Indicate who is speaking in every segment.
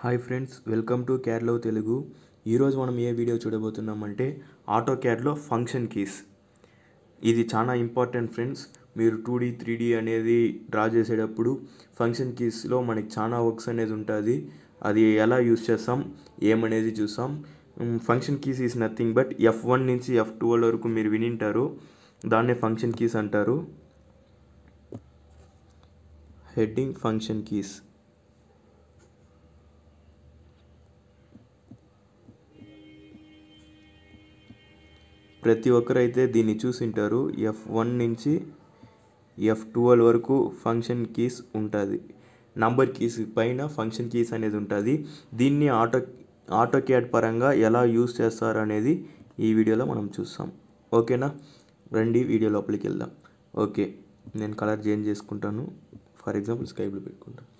Speaker 1: hi friends welcome to క్యాడ్లో తెలుగు ఈరోజు మనం ఏ వీడియో చూడబోతున్నామంటే ఆటో క్యాడ్లో ఫంక్షన్ కీస్ ఇది చాలా ఇంపార్టెంట్ ఫ్రెండ్స్ మీరు టూ డీ త్రీ డీ అనేది డ్రా చేసేటప్పుడు ఫంక్షన్ కీస్లో మనకి చాలా వర్క్స్ అనేది ఉంటుంది అది ఎలా యూస్ చేస్తాం ఏమనేది చూస్తాం function keys is nothing but F one నుంచి ఎఫ్ ట్వెల్వ్ వరకు మీరు వినింటారు దాన్నే ఫంక్షన్ కీస్ అంటారు హెడ్డింగ్ ఫంక్షన్ కీస్ ప్రతి ఒక్కరు అయితే దీన్ని చూసింటారు ఎఫ్ వన్ నుంచి ఎఫ్ ట్వెల్వ్ వరకు ఫంక్షన్ కీస్ ఉంటుంది నంబర్ కీస్ పైన ఫంక్షన్ కీస్ అనేది ఉంటుంది దీన్ని ఆటో ఆటో క్యాడ్ పరంగా ఎలా యూస్ చేస్తారు అనేది ఈ వీడియోలో మనం చూస్తాం ఓకేనా రండి వీడియో లోపలికి వెళ్దాం ఓకే నేను కలర్ చేంజ్ చేసుకుంటాను ఫర్ ఎగ్జాంపుల్ స్కై బ్లూ పెట్టుకుంటాను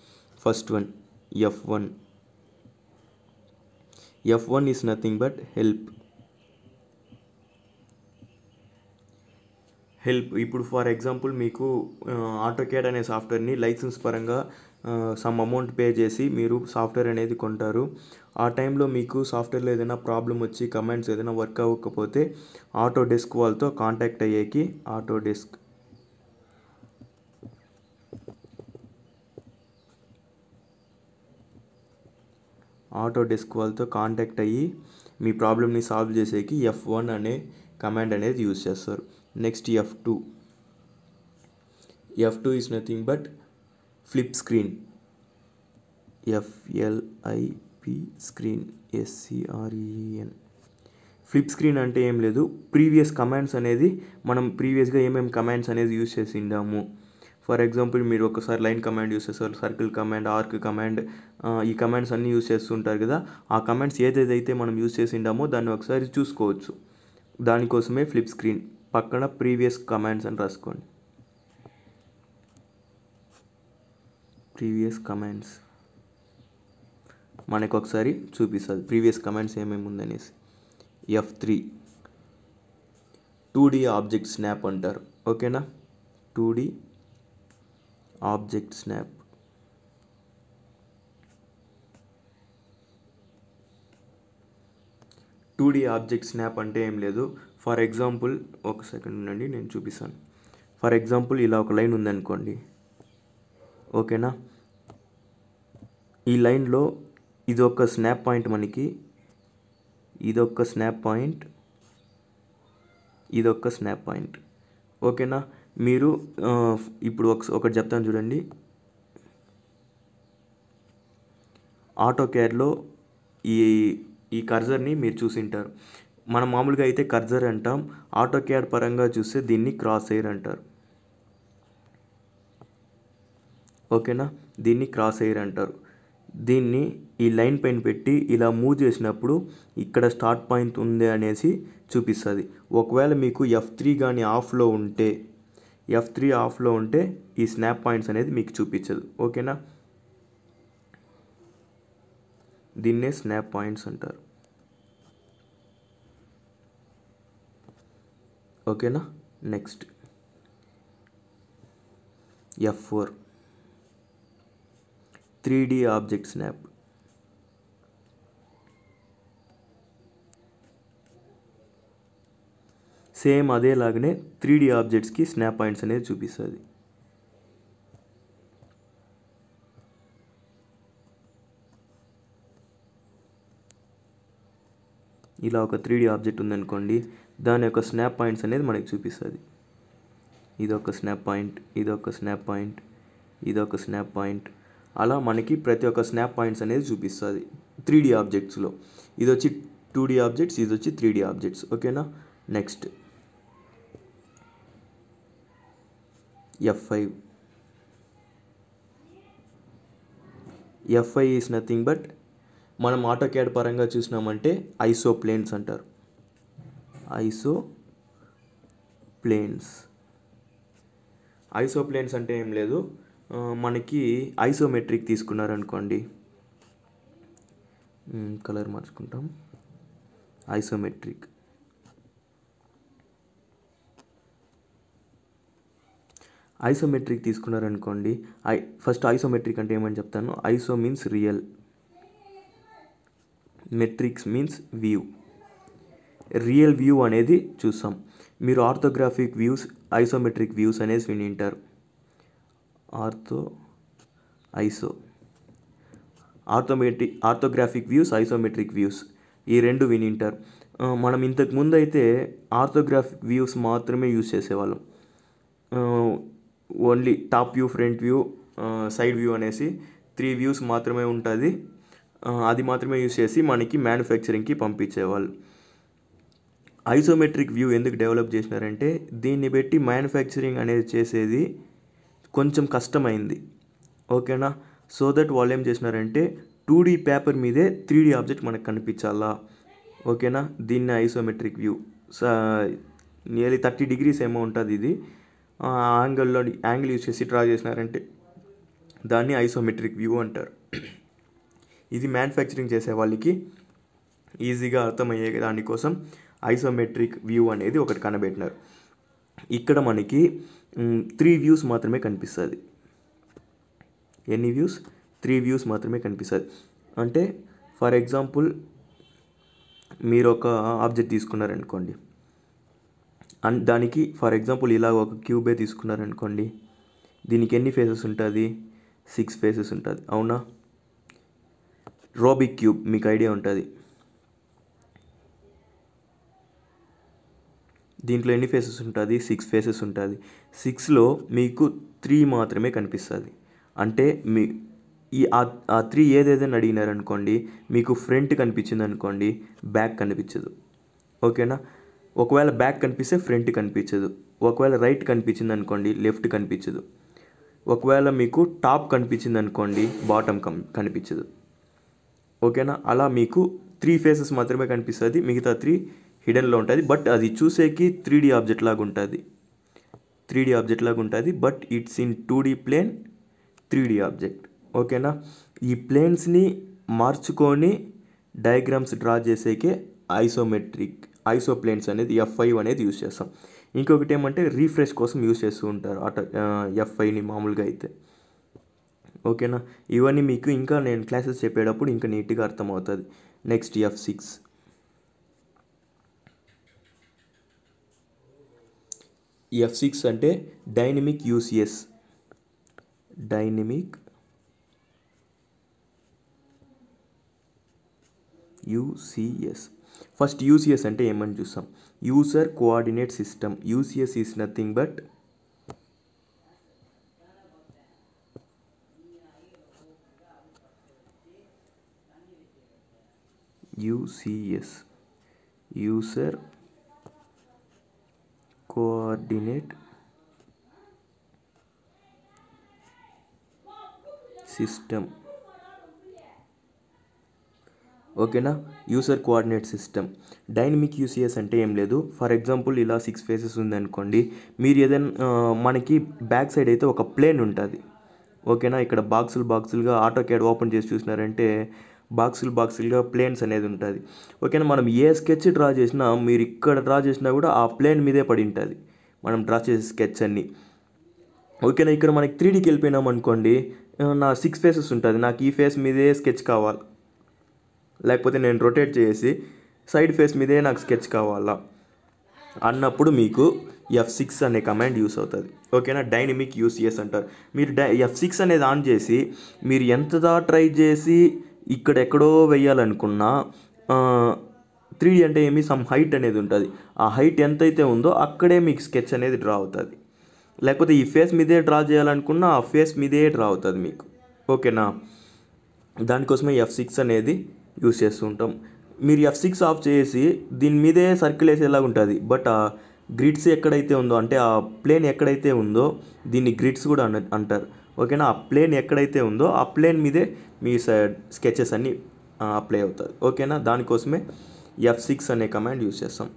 Speaker 1: first one F one F one is nothing but help help ఇప్పుడు ఫర్ ఎగ్జాంపుల్ మీకు ఆటోకేట్ అనే సాఫ్ట్వేర్ని లైసెన్స్ పరంగా సమ్ అమౌంట్ పే చేసి మీరు సాఫ్ట్వేర్ అనేది కొంటారు ఆ టైంలో మీకు సాఫ్ట్వేర్లో ఏదైనా ప్రాబ్లం వచ్చి కమెంట్స్ ఏదైనా వర్క్ అవ్వకపోతే ఆటో డెస్క్ వాళ్ళతో కాంటాక్ట్ అయ్యేకి ఆటో డెస్క్ ఆటో డెస్క్ వాళ్ళతో కాంటాక్ట్ అయ్యి మీ ప్రాబ్లమ్ని సాల్వ్ చేసేకి ఎఫ్ వన్ అనే కమాండ్ అనేది యూజ్ చేస్తారు next F two F two is nothing but flip screen F L I P screen S C R E N flip screen అంటే ఏం లేదు ప్రీవియస్ కమాండ్స్ అనేది మనం ప్రీవియస్గా ఏమేమి కమాండ్స్ అనేది యూస్ ఉండాము ఫర్ ఎగ్జాంపుల్ మీరు ఒకసారి లైన్ కమాండ్ యూస్ చేస్తారు సర్కిల్ కమాండ్ ఆర్క్ కమాండ్ ఈ కమాండ్స్ అన్నీ యూస్ చేస్తుంటారు కదా ఆ కమాండ్స్ ఏదేదైతే మనం యూస్ చేసిండామో దాన్ని ఒకసారి చూసుకోవచ్చు దానికోసమే ఫ్లిప్ స్క్రీన్ పక్కన ప్రీవియస్ కమాండ్స్ అని రాసుకోండి ప్రీవియస్ కమాండ్స్ మనకు ఒకసారి చూపిస్తుంది ప్రీవియస్ కమాండ్స్ ఏమేమి ఉందనేసి F three two D object snap అంటారు ఓకేనా two D object snap two D object snap అంటే ఏం లేదు ఫర్ ఎగ్జాంపుల్ ఒక సెకండ్ ఉండండి నేను చూపిస్తాను ఫర్ ఎగ్జాంపుల్ ఇలా ఒక లైన్ ఉందనుకోండి ఓకేనా ఈ లైన్లో ఇది ఒక స్నాప్ పాయింట్ మనకి ఒక స్నాప్ పాయింట్ ఒక స్నాప్ పాయింట్ ఓకేనా మీరు ఇప్పుడు ఒకటి చెప్తాను చూడండి ఆటో కేర్లో ఈ ఈ కర్జర్ని మీరు చూసింటారు మనం మామూలుగా అయితే కర్జర్ అంటాం ఆటో క్యాడ్ పరంగా చూస్తే దీన్ని క్రాస్ ఎయిర్ అంటారు ఓకేనా దీన్ని క్రాస్ ఎయిర్ అంటారు దీన్ని ఈ లైన్ పైన పెట్టి ఇలా మూవ్ చేసినప్పుడు ఇక్కడ స్టార్ట్ పాయింట్ ఉంది అనేసి చూపిస్తుంది ఒకవేళ మీకు ఎఫ్ త్రీ కానీ ఆఫ్లో ఉంటే ఎఫ్ త్రీ ఆఫ్లో ఉంటే ఈ స్నాప్ పాయింట్స్ అనేది మీకు చూపించదు ఓకేనా దీన్నే స్నాప్ పాయింట్స్ అంటారు ఓకేనా next F four three D object snap same అదేలాగానే త్రీ డి ఆబ్జెక్ట్స్కి స్నాప్ పాయింట్స్ అనేది చూపిస్తుంది ఇలా ఒక త్రీ డీ ఆబ్జెక్ట్ ఉందనుకోండి దాని యొక్క స్నాప్ పాయింట్స్ అనేది మనకి చూపిస్తుంది ఇదొక స్నాప్ పాయింట్ ఇదొక స్నాప్ పాయింట్ ఇదొక స్నాప్ పాయింట్ అలా మనకి ప్రతి ఒక్క స్నాప్ పాయింట్స్ అనేది చూపిస్తుంది త్రీ డీ ఆబ్జెక్ట్స్లో ఇది వచ్చి టూ డీ ఆబ్జెక్ట్స్ ఇది వచ్చి త్రీ డీ ఆబ్జెక్ట్స్ ఓకేనా next F five F I is nothing but మనం ఆటో క్యాడ్ పరంగా చూసినామంటే ఐసో ప్లేన్స్ అంటారు ఐసో ప్లేన్స్ ఐసో ప్లేన్స్ అంటే ఏం లేదు మనకి ఐసోమెట్రిక్ తీసుకున్నారనుకోండి కలర్ మార్చుకుంటాం ఐసోమెట్రిక్ ఐసోమెట్రిక్ తీసుకున్నారనుకోండి ఐ ఫస్ట్ ఐసోమెట్రిక్ అంటే ఏమని చెప్తాను iso means real metrics means view real view అనేది చూస్తాం మీరు ఆర్థోగ్రాఫిక్ వ్యూస్ ఐసోమెట్రిక్ వ్యూస్ అనేసి విని ఉంటారు ortho iso orthometric orthographic views isometric views ఈ రెండు వినింటారు మనం ఇంతకు ముందు అయితే ఆర్థోగ్రాఫిక్ వ్యూస్ మాత్రమే యూజ్ చేసేవాళ్ళం only top view front view side view అనేసి త్రీ వ్యూస్ మాత్రమే ఉంటుంది అది మాత్రమే యూస్ చేసి మనకి మ్యానుఫ్యాక్చరింగ్కి పంపించేవాళ్ళు ఐసోమెట్రిక్ వ్యూ ఎందుకు డెవలప్ చేసినారంటే దీన్ని పెట్టి మ్యానుఫ్యాక్చరింగ్ అనేది చేసేది కొంచెం కష్టమైంది ఓకేనా సో దట్ వాళ్ళు ఏం చేసినారంటే టూ డీ పేపర్ మీదే త్రీ డీ ఆబ్జెక్ట్ మనకు కనిపించాలా ఓకేనా దీన్ని isometric view nearly thirty degrees ఏమో ఉంటుంది ఇది యాంగిల్లో యాంగిల్ యూస్ చేసి డ్రా చేసినారంటే దాన్ని ఐసోమెట్రిక్ వ్యూ అంటారు ఇది మ్యానుఫ్యాక్చరింగ్ చేసే వాళ్ళకి ఈజీగా అర్థమయ్యే దానికోసం ఐసోమెట్రిక్ వ్యూ అనేది ఒకటి కనబెట్టినారు ఇక్కడ మనకి త్రీ వ్యూస్ మాత్రమే కనిపిస్తుంది ఎన్ని వ్యూస్ త్రీ వ్యూస్ మాత్రమే కనిపిస్తుంది అంటే ఫర్ ఎగ్జాంపుల్ మీరు ఒక ఆబ్జెక్ట్ తీసుకున్నారనుకోండి అండ్ దానికి ఫర్ ఎగ్జాంపుల్ ఇలా ఒక క్యూబే తీసుకున్నారనుకోండి దీనికి ఎన్ని ఫేసెస్ ఉంటుంది సిక్స్ ఫేసెస్ ఉంటుంది అవునా రోబిక్ క్యూబ్ మీకు ఐడియా ఉంటుంది దీంట్లో ఎన్ని ఫేసెస్ ఉంటుంది సిక్స్ ఫేసెస్ ఉంటుంది సిక్స్లో మీకు త్రీ మాత్రమే కనిపిస్తుంది అంటే మీ ఈ ఆ త్రీ ఏదేదైనా అడిగినారనుకోండి మీకు ఫ్రంట్ కనిపించింది అనుకోండి బ్యాక్ కనిపించదు ఓకేనా ఒకవేళ బ్యాక్ కనిపిస్తే ఫ్రంట్ కనిపించదు ఒకవేళ రైట్ కనిపించింది అనుకోండి లెఫ్ట్ కనిపించదు ఒకవేళ మీకు టాప్ కనిపించింది అనుకోండి బాటమ్ కం కనిపించదు ఓకేనా అలా మీకు త్రీ ఫేసెస్ మాత్రమే కనిపిస్తుంది మిగతా త్రీ హిడెన్లో ఉంటుంది బట్ అది చూసేకి త్రీ డీ ఆబ్జెక్ట్ లాగా ఉంటుంది త్రీ డీ ఆబ్జెక్ట్ లాగా ఉంటుంది but it's in two D plane three D object ఓకేనా ఈ ప్లేన్స్ని మార్చుకొని డయాగ్రామ్స్ డ్రా చేసేకే ఐసోమెట్రిక్ ఐసో ప్లేన్స్ అనేది ఎఫ్ ఫైవ్ అనేది యూస్ చేస్తాం ఇంకొకటి ఏమంటే రీఫ్రెష్ కోసం యూస్ చేస్తూ ఉంటారు అట ఎఫ్ఐని మామూలుగా అయితే ఓకేనా ఇవన్నీ మీకు ఇంకా నేను క్లాసెస్ చెప్పేటప్పుడు ఇంకా నీట్గా అర్థమవుతుంది next F six F six అంటే dynamic UCS dynamic UCS first UCS అంటే ఏమని చూస్తాం user coordinate system UCS is nothing but UCS user coordinate system ఓకేనా user coordinate system dynamic UCS అంటే ఏం లేదు ఫర్ ఎగ్జాంపుల్ ఇలా సిక్స్ ఫేసెస్ ఉందనుకోండి మీరు ఏదైనా మనకి బ్యాక్ సైడ్ అయితే ఒక ప్లేన్ ఉంటుంది ఓకేనా ఇక్కడ బాక్సులు బాక్సులుగా ఆటో క్యాడ్ ఓపెన్ చేసి చూసినారంటే బాక్సులు బాక్సులుగా ప్లేన్స్ అనేది ఉంటుంది ఓకేనా మనం ఏ స్కెచ్ డ్రా చేసినా మీరు ఇక్కడ డ్రా చేసినా కూడా ఆ ప్లేన్ మీదే పడి ఉంటుంది మనం డ్రా చేసే స్కెచ్ అన్ని ఓకేనా ఇక్కడ మనకి త్రీడీకి వెళ్ళిపోయినాం అనుకోండి నా సిక్స్ ఫేసెస్ ఉంటుంది నాకు ఈ ఫేస్ మీదే స్కెచ్ కావాలి లేకపోతే నేను రొటేట్ చేసి సైడ్ ఫేస్ మీదే నాకు స్కెచ్ కావాలా అన్నప్పుడు మీకు ఎఫ్ సిక్స్ అనే కమాండ్ యూస్ అవుతుంది ఓకేనా డైనమిక్ యూస్ చేసి అంటారు మీరు డై ఎఫ్ సిక్స్ అనేది ఆన్ చేసి మీరు ఎంత ట్రై చేసి ఇక్కడ ఎక్కడో వేయాలనుకున్న త్రీ డి అంటే ఏమి సమ్ హైట్ అనేది ఉంటుంది ఆ హైట్ ఎంతైతే ఉందో అక్కడే మీకు స్కెచ్ అనేది డ్రా అవుతుంది లేకపోతే ఈ ఫేస్ మీదే డ్రా చేయాలనుకున్నా ఆ ఫేస్ మీదే డ్రా అవుతుంది మీకు ఓకేనా దానికోసమే ఎఫ్ సిక్స్ అనేది యూస్ చేస్తూ ఉంటాం మీరు ఎఫ్ సిక్స్ ఆఫ్ చేసి దీని మీదే సర్కిల్ వేసేలాగా ఉంటుంది బట్ ఆ గ్రిడ్స్ ఎక్కడైతే ఉందో అంటే ఆ ప్లేన్ ఎక్కడైతే ఉందో దీన్ని గ్రిడ్స్ కూడా అంటారు ఓకేనా ఆ ప్లేన్ ఎక్కడైతే ఉందో ఆ ప్లేన్ మీదే మీ స్కెచెస్ అన్నీ అప్లై అవుతుంది ఓకేనా దానికోసమే ఎఫ్ సిక్స్ అనే కమాండ్ యూస్ చేస్తాం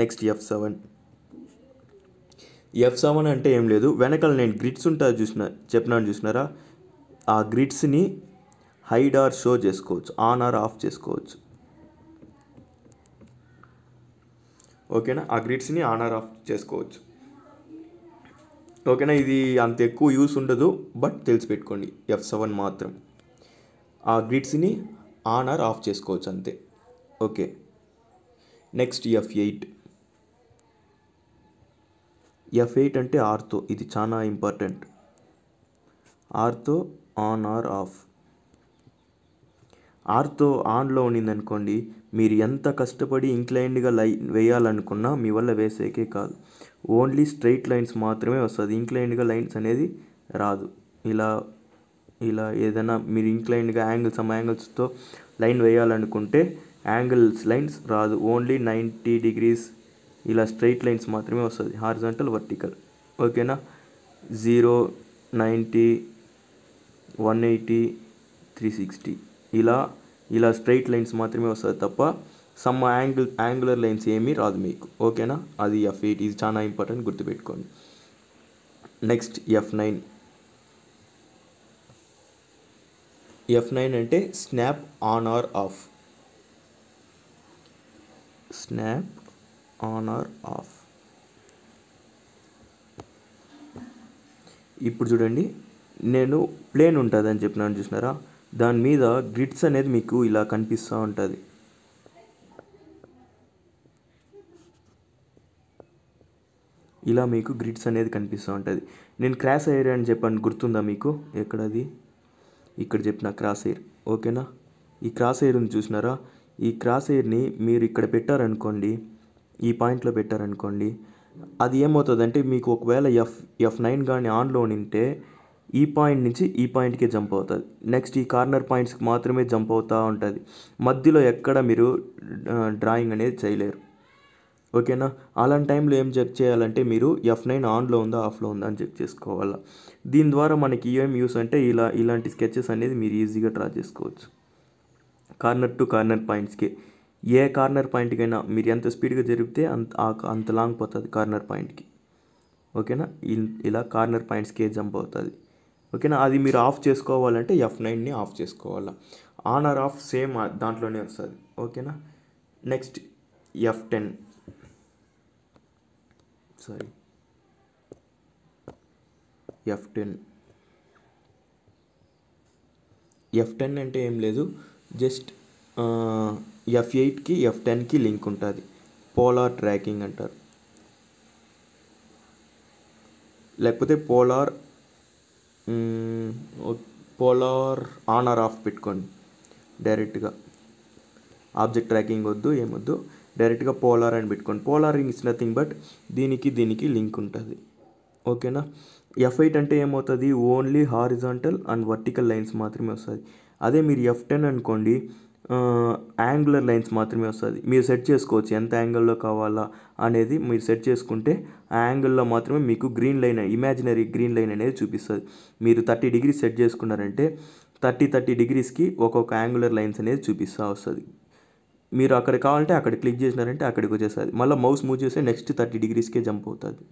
Speaker 1: next F seven F seven అంటే ఏం లేదు వెనకాల నేను గ్రిడ్స్ ఉంటా చూసిన చెప్పినాను చూసినారా ఆ గ్రిడ్స్ని హైడ్ ఆర్ షో చేసుకోవచ్చు ఆన్ ఆర్ ఆఫ్ చేసుకోవచ్చు ఓకేనా ఆ గ్రిడ్స్ని ఆన్ ఆర్ ఆఫ్ చేసుకోవచ్చు ఓకేనా ఇది అంత ఎక్కువ యూస్ ఉండదు బట్ తెలిసిపెట్టుకోండి ఎఫ్ సెవెన్ మాత్రం ఆ గ్రిడ్స్ని ఆన్ ఆర్ ఆఫ్ చేసుకోవచ్చు అంతే okay next F eight F eight అంటే ఆర్తో ఇది చాలా important ortho on or off ortho ఆన్లో ఉండింది అనుకోండి మీరు ఎంత కష్టపడి ఇంక్లైన్డ్గా లై వేయాలనుకున్నా మీ వల్ల వేసేకే కాదు ఓన్లీ స్ట్రైట్ లైన్స్ మాత్రమే వస్తుంది ఇంక్లైన్డ్గా లైన్స్ అనేది రాదు ఇలా ఇలా ఏదైనా మీరు ఇంక్లైన్డ్గా యాంగిల్స్ సమ్ యాంగిల్స్తో లైన్ వేయాలనుకుంటే యాంగిల్స్ లైన్స్ రాదు ఓన్లీ నైంటీ డిగ్రీస్ ఇలా స్ట్రైట్ లైన్స్ మాత్రమే వస్తుంది హార్జెంటల్ వర్టికల్ ఓకేనా zero ninety one eighty three sixty ఇలా ఇలా స్ట్రైట్ లైన్స్ మాత్రమే వస్తుంది తప్ప సమ్ యాంగిల్ యాంగులర్ లైన్స్ ఏమీ రాదు మీకు ఓకేనా అది ఎఫ్ ఎయిట్ ఇది చాలా ఇంపార్టెంట్ గుర్తుపెట్టుకోండి next F nine F nine అంటే snap on or off snap on or off ఇప్పుడు చూడండి నేను ప్లేన్ ఉంటుందని చెప్పినాను చూసినారా దాని మీద గ్రిడ్స్ అనేది మీకు ఇలా కనిపిస్తూ ఉంటుంది ఇలా మీకు గ్రిడ్స్ అనేది కనిపిస్తూ ఉంటుంది నేను క్రాస్ ఎయిర్ అని చెప్పాను గుర్తుందా మీకు ఎక్కడది ఇక్కడ చెప్పిన క్రాస్ ఎయిర్ ఓకేనా ఈ క్రాస్ ఎయిర్ని చూసినారా ఈ క్రాస్ ఎయిర్ని మీరు ఇక్కడ పెట్టారనుకోండి ఈ పాయింట్లో పెట్టారనుకోండి అది ఏమవుతుందంటే మీకు ఒకవేళ ఎఫ్ ఎఫ్ నైన్ కానీ ఆన్లో ఉంటే ఈ పాయింట్ నుంచి ఈ పాయింట్కే జంప్ అవుతుంది నెక్స్ట్ ఈ కార్నర్ పాయింట్స్కి మాత్రమే జంప్ అవుతూ ఉంటుంది మధ్యలో ఎక్కడ మీరు డ్రాయింగ్ అనేది చేయలేరు ఓకేనా అలాంటి టైంలో ఏం చెక్ చేయాలంటే మీరు ఎఫ్ నైన్ ఆన్లో ఉందా ఆఫ్లో ఉందా అని చెక్ చేసుకోవాలా దీని ద్వారా మనకి ఏం యూస్ అంటే ఇలా ఇలాంటి స్కెచెస్ అనేది మీరు ఈజీగా డ్రా చేసుకోవచ్చు కార్నర్ టు కార్నర్ పాయింట్స్కి ఏ కార్నర్ పాయింట్కైనా మీరు ఎంత స్పీడ్గా జరిపితే అంత అంత లాంగ్ పోతుంది కార్నర్ పాయింట్కి ఓకేనా ఇలా కార్నర్ పాయింట్స్కే జంప్ అవుతుంది ఓకేనా అది మీరు ఆఫ్ చేసుకోవాలంటే ఎఫ్ నైన్ని ఆఫ్ చేసుకోవాలా ఆన్ ఆర్ ఆఫ్ సేమ్ దాంట్లోనే వస్తుంది ఓకేనా next F ten sorry F ten F ten అంటే ఏం లేదు జస్ట్ ఎఫ్ ఎయిట్కి ఎఫ్ టెన్కి లింక్ ఉంటుంది పోలార్ ట్రాకింగ్ అంటారు లేకపోతే పోలార్ పోలార్ ఆనర్ ఆఫ్ పెట్టుకోండి డైరెక్ట్గా ఆబ్జెక్ట్ ట్రాకింగ్ వద్దు ఏమొద్దు డైరెక్ట్గా పోలార్ అని పెట్టుకోండి polar ring is nothing but దీనికి దీనికి లింక్ ఉంటుంది ఓకేనా ఎఫ్ ఎయిట్ అంటే ఏమవుతుంది only horizontal and vertical lines మాత్రమే వస్తుంది అదే మీరు ఎఫ్ టెన్ అనుకోండి యాంగులర్ లైన్స్ మాత్రమే వస్తుంది మీరు సెట్ చేసుకోవచ్చు ఎంత యాంగిల్లో కావాలా అనేది మీరు సెట్ చేసుకుంటే ఆ యాంగిల్లో మాత్రమే మీకు green line imaginary green line అనేది చూపిస్తుంది మీరు థర్టీ డిగ్రీస్ సెట్ చేసుకున్నారంటే థర్టీ థర్టీ డిగ్రీస్కి ఒక్కొక్క యాంగులర్ లైన్స్ అనేది చూపిస్తూ వస్తుంది మీరు అక్కడ కావాలంటే అక్కడ క్లిక్ చేసినారంటే అక్కడికి వచ్చేస్తుంది మళ్ళీ మౌస్ మూవ్ చేస్తే నెక్స్ట్ థర్టీ డిగ్రీస్కే జంప్ అవుతుంది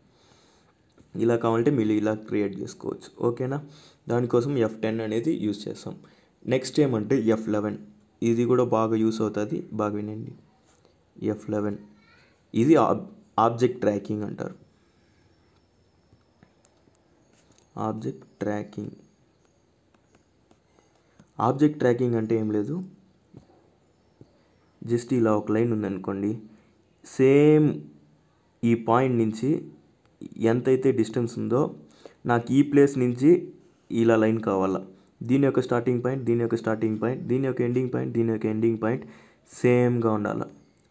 Speaker 1: ఇలా కావాలంటే మీరు ఇలా క్రియేట్ చేసుకోవచ్చు ఓకేనా దానికోసం ఎఫ్ టెన్ అనేది యూస్ చేస్తాం నెక్స్ట్ ఏమంటే ఎఫ్ లెవెన్ ఇది కూడా బాగా యూస్ అవుతుంది బాగా వినండి ఎఫ్ లెవెన్ ఇది ఆబ్జెక్ట్ ట్రాకింగ్ అంటారు ఆబ్జెక్ట్ ట్రాకింగ్ ఆబ్జెక్ట్ ట్రాకింగ్ అంటే ఏం లేదు జస్ట్ ఇలా ఒక లైన్ ఉందనుకోండి సేమ్ ఈ పాయింట్ నుంచి ఎంతైతే డిస్టెన్స్ ఉందో నాకు ఈ ప్లేస్ నుంచి ఇలా లైన్ కావాలా దీని యొక్క స్టార్టింగ్ పాయింట్ దీని యొక్క స్టార్టింగ్ పాయింట్ దీని యొక్క ఎండింగ్ పాయింట్ దీని యొక్క ఎండింగ్ పాయింట్ సేమ్గా ఉండాలి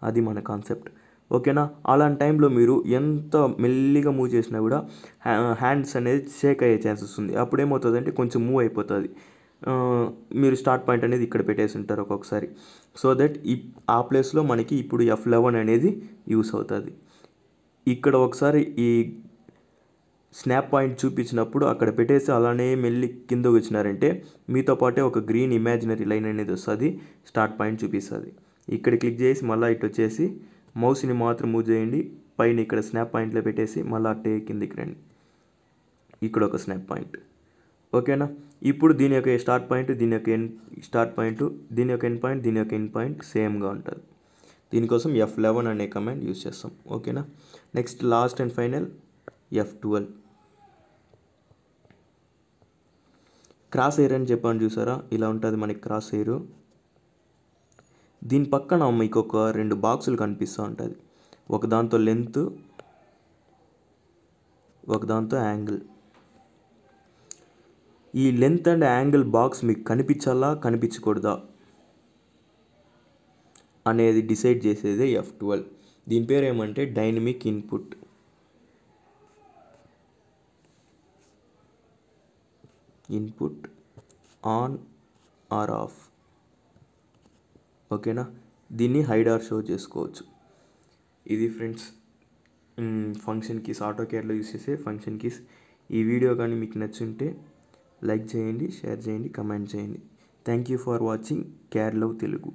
Speaker 1: అది మన కాన్సెప్ట్ ఓకేనా అలాంటి టైంలో మీరు ఎంత మెల్లిగా మూవ్ చేసినా కూడా హ్యాండ్స్ అనేది షేక్ అయ్యే ఛాన్సెస్ ఉంది అప్పుడు ఏమవుతుందంటే కొంచెం మూవ్ అయిపోతుంది మీరు స్టార్ట్ పాయింట్ అనేది ఇక్కడ పెట్టేసి ఉంటారు ఒక్కొక్కసారి సో దట్ ఈ ఆ ప్లేస్లో మనకి ఇప్పుడు ఎఫ్ లెవెన్ అనేది యూస్ అవుతుంది ఇక్కడ ఒకసారి ఈ స్నాప్ పాయింట్ చూపించినప్పుడు అక్కడ పెట్టేసి అలానే మెల్లి కింద వచ్చినారంటే మీతో పాటే ఒక గ్రీన్ ఇమాజినరీ లైన్ అనేది వస్తుంది స్టార్ట్ పాయింట్ చూపిస్తుంది ఇక్కడ క్లిక్ చేసి మళ్ళీ ఇటు వచ్చేసి మౌస్ని మాత్రం మూవ్ చేయండి పైన ఇక్కడ స్నాప్ పాయింట్లో పెట్టేసి మళ్ళీ అట్టే కిందికి రండి ఇక్కడ ఒక స్నాప్ పాయింట్ ఓకేనా ఇప్పుడు దీని యొక్క స్టార్ట్ పాయింట్ దీని యొక్క ఎన్ స్టార్ట్ పాయింట్ దీని యొక్క ఎన్ పాయింట్ దీని యొక్క ఎన్ పాయింట్ సేమ్గా ఉంటుంది దీనికోసం ఎఫ్ లెవెన్ అనే కమాండ్ యూస్ చేస్తాం ఓకేనా next last and final F twelve crosshair అని చెప్పాను చూసారా ఇలా ఉంటుంది మనకి క్రాస్ ఎయిర్ దీని పక్కన మీకు ఒక రెండు బాక్సులు కనిపిస్తూ ఉంటుంది ఒక దాంతో లెంత్ ఒక దాంతో యాంగిల్ ఈ లెంత్ అండ్ యాంగిల్ బాక్స్ మీకు కనిపించాలా కనిపించకూడదా అనేది డిసైడ్ చేసేదే ఎఫ్ ట్వెల్వ్ దీని పేరు ఏమంటే dynamic input input on or off ఓకేనా దీన్ని హైడ్ ఆర్ షో చేసుకోవచ్చు ఇది ఫ్రెండ్స్ ఫంక్షన్ కీస్ ఆటో కేర్లో యూస్ చేసే ఫంక్షన్ కీస్ ఈ వీడియో కానీ మీకు నచ్చుంటే లైక్ చేయండి షేర్ చేయండి కమెంట్ చేయండి థ్యాంక్ యూ ఫర్ వాచింగ్ కేర్ లవ్ తెలుగు